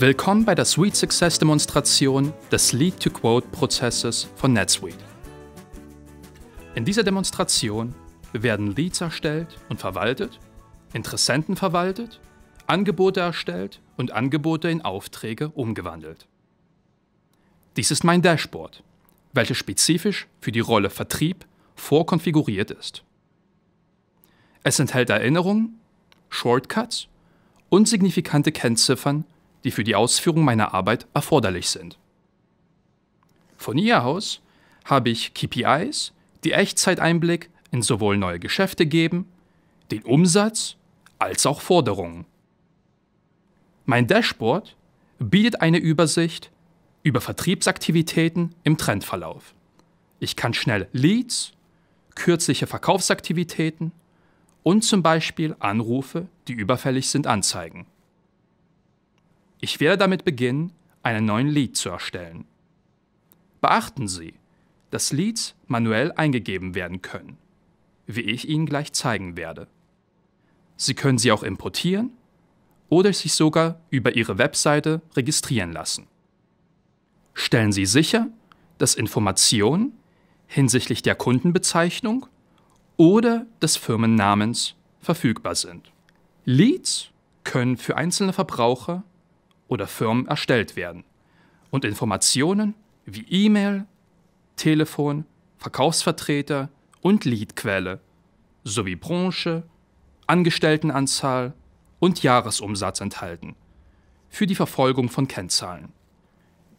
Willkommen bei der Sweet Success Demonstration des Lead-to-Quote-Prozesses von NetSuite. In dieser Demonstration werden Leads erstellt und verwaltet, Interessenten verwaltet, Angebote erstellt und Angebote in Aufträge umgewandelt. Dies ist mein Dashboard, welches spezifisch für die Rolle Vertrieb vorkonfiguriert ist. Es enthält Erinnerungen, Shortcuts und signifikante Kennziffern die für die Ausführung meiner Arbeit erforderlich sind. Von ihr aus habe ich KPIs, die Echtzeiteinblick in sowohl neue Geschäfte geben, den Umsatz als auch Forderungen. Mein Dashboard bietet eine Übersicht über Vertriebsaktivitäten im Trendverlauf. Ich kann schnell Leads, kürzliche Verkaufsaktivitäten und zum Beispiel Anrufe, die überfällig sind, anzeigen. Ich werde damit beginnen, einen neuen Lead zu erstellen. Beachten Sie, dass Leads manuell eingegeben werden können, wie ich Ihnen gleich zeigen werde. Sie können sie auch importieren oder sich sogar über Ihre Webseite registrieren lassen. Stellen Sie sicher, dass Informationen hinsichtlich der Kundenbezeichnung oder des Firmennamens verfügbar sind. Leads können für einzelne Verbraucher oder Firmen erstellt werden und Informationen wie E-Mail, Telefon, Verkaufsvertreter und Leadquelle sowie Branche, Angestelltenanzahl und Jahresumsatz enthalten für die Verfolgung von Kennzahlen.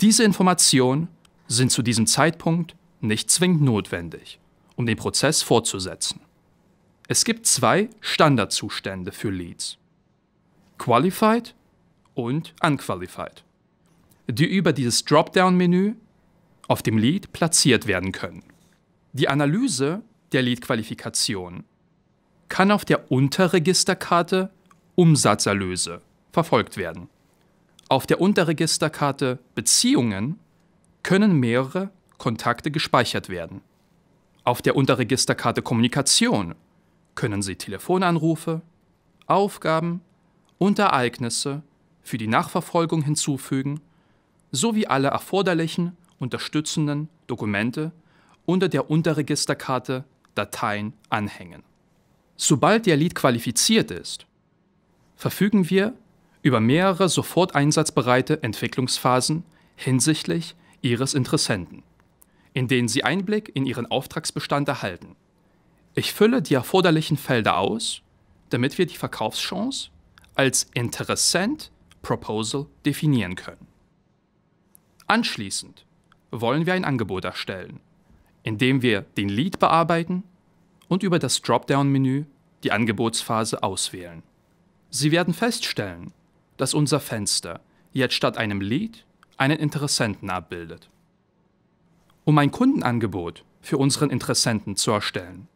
Diese Informationen sind zu diesem Zeitpunkt nicht zwingend notwendig, um den Prozess fortzusetzen. Es gibt zwei Standardzustände für Leads. Qualified und Unqualified, die über dieses Dropdown-Menü auf dem Lead platziert werden können. Die Analyse der Lead-Qualifikation kann auf der Unterregisterkarte Umsatzerlöse verfolgt werden. Auf der Unterregisterkarte Beziehungen können mehrere Kontakte gespeichert werden. Auf der Unterregisterkarte Kommunikation können Sie Telefonanrufe, Aufgaben und Ereignisse für die Nachverfolgung hinzufügen, sowie alle erforderlichen unterstützenden Dokumente unter der Unterregisterkarte Dateien anhängen. Sobald der Lead qualifiziert ist, verfügen wir über mehrere sofort einsatzbereite Entwicklungsphasen hinsichtlich Ihres Interessenten, in denen Sie Einblick in Ihren Auftragsbestand erhalten. Ich fülle die erforderlichen Felder aus, damit wir die Verkaufschance als Interessent Proposal definieren können. Anschließend wollen wir ein Angebot erstellen, indem wir den Lead bearbeiten und über das Dropdown-Menü die Angebotsphase auswählen. Sie werden feststellen, dass unser Fenster jetzt statt einem Lead einen Interessenten abbildet. Um ein Kundenangebot für unseren Interessenten zu erstellen,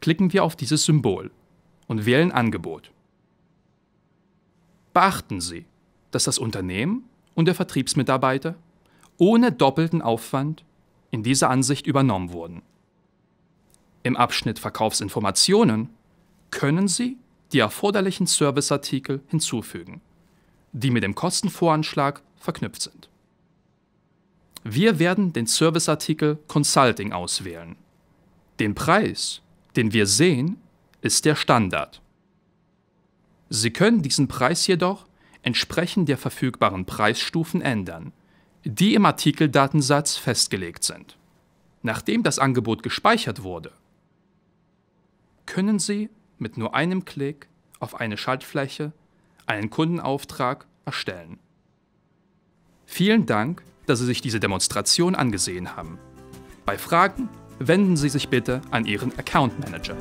klicken wir auf dieses Symbol und wählen Angebot beachten Sie, dass das Unternehmen und der Vertriebsmitarbeiter ohne doppelten Aufwand in dieser Ansicht übernommen wurden. Im Abschnitt Verkaufsinformationen können Sie die erforderlichen Serviceartikel hinzufügen, die mit dem Kostenvoranschlag verknüpft sind. Wir werden den Serviceartikel Consulting auswählen. Den Preis, den wir sehen, ist der Standard. Sie können diesen Preis jedoch entsprechend der verfügbaren Preisstufen ändern, die im Artikeldatensatz festgelegt sind. Nachdem das Angebot gespeichert wurde, können Sie mit nur einem Klick auf eine Schaltfläche einen Kundenauftrag erstellen. Vielen Dank, dass Sie sich diese Demonstration angesehen haben. Bei Fragen wenden Sie sich bitte an Ihren Account Manager.